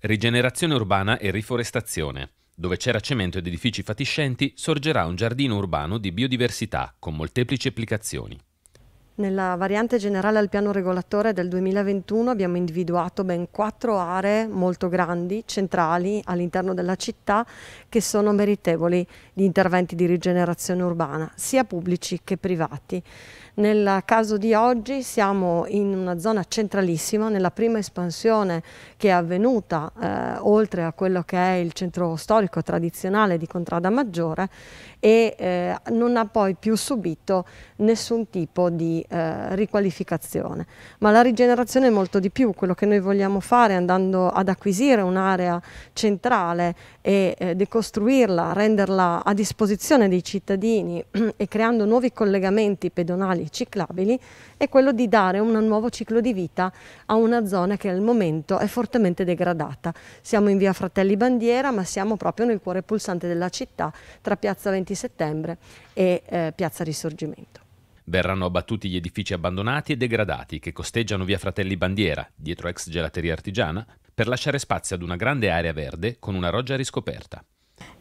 Rigenerazione urbana e riforestazione. Dove c'era cemento ed edifici fatiscenti, sorgerà un giardino urbano di biodiversità con molteplici applicazioni. Nella variante generale al piano regolatore del 2021 abbiamo individuato ben quattro aree molto grandi, centrali, all'interno della città, che sono meritevoli di interventi di rigenerazione urbana, sia pubblici che privati. Nel caso di oggi siamo in una zona centralissima, nella prima espansione che è avvenuta eh, oltre a quello che è il centro storico tradizionale di Contrada Maggiore e eh, non ha poi più subito nessun tipo di eh, riqualificazione, ma la rigenerazione è molto di più, quello che noi vogliamo fare andando ad acquisire un'area centrale e eh, decostruirla, renderla a disposizione dei cittadini e creando nuovi collegamenti pedonali e ciclabili è quello di dare un nuovo ciclo di vita a una zona che al momento è fortemente degradata. Siamo in via Fratelli Bandiera ma siamo proprio nel cuore pulsante della città tra piazza 20 settembre e eh, piazza Risorgimento. Verranno abbattuti gli edifici abbandonati e degradati che costeggiano via Fratelli Bandiera, dietro ex gelateria artigiana, per lasciare spazio ad una grande area verde con una roggia riscoperta.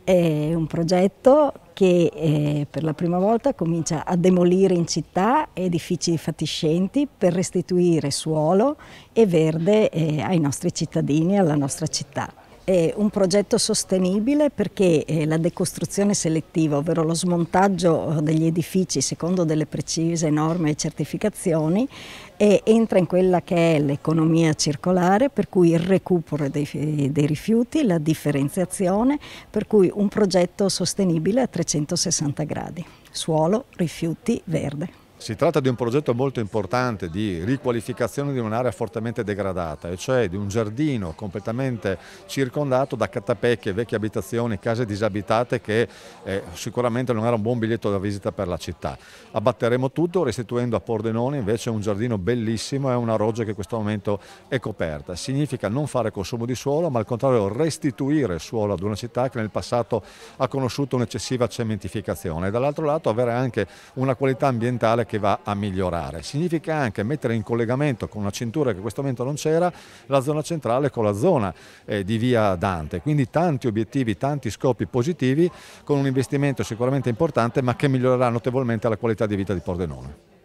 È un progetto che eh, per la prima volta comincia a demolire in città edifici fatiscenti per restituire suolo e verde eh, ai nostri cittadini e alla nostra città. È un progetto sostenibile perché eh, la decostruzione selettiva, ovvero lo smontaggio eh, degli edifici secondo delle precise norme e certificazioni, entra in quella che è l'economia circolare, per cui il recupero dei, dei rifiuti, la differenziazione, per cui un progetto sostenibile a 360 gradi, suolo, rifiuti, verde. Si tratta di un progetto molto importante di riqualificazione di un'area fortemente degradata, e cioè di un giardino completamente circondato da catapecchie, vecchie abitazioni, case disabitate che eh, sicuramente non era un buon biglietto da visita per la città. Abbatteremo tutto restituendo a Pordenone invece un giardino bellissimo e una roggia che in questo momento è coperta. Significa non fare consumo di suolo ma al contrario restituire suolo ad una città che nel passato ha conosciuto un'eccessiva cementificazione e dall'altro lato avere anche una qualità ambientale che va a migliorare. Significa anche mettere in collegamento con una cintura che in questo momento non c'era, la zona centrale con la zona eh, di via Dante. Quindi tanti obiettivi, tanti scopi positivi con un investimento sicuramente importante ma che migliorerà notevolmente la qualità di vita di Pordenone.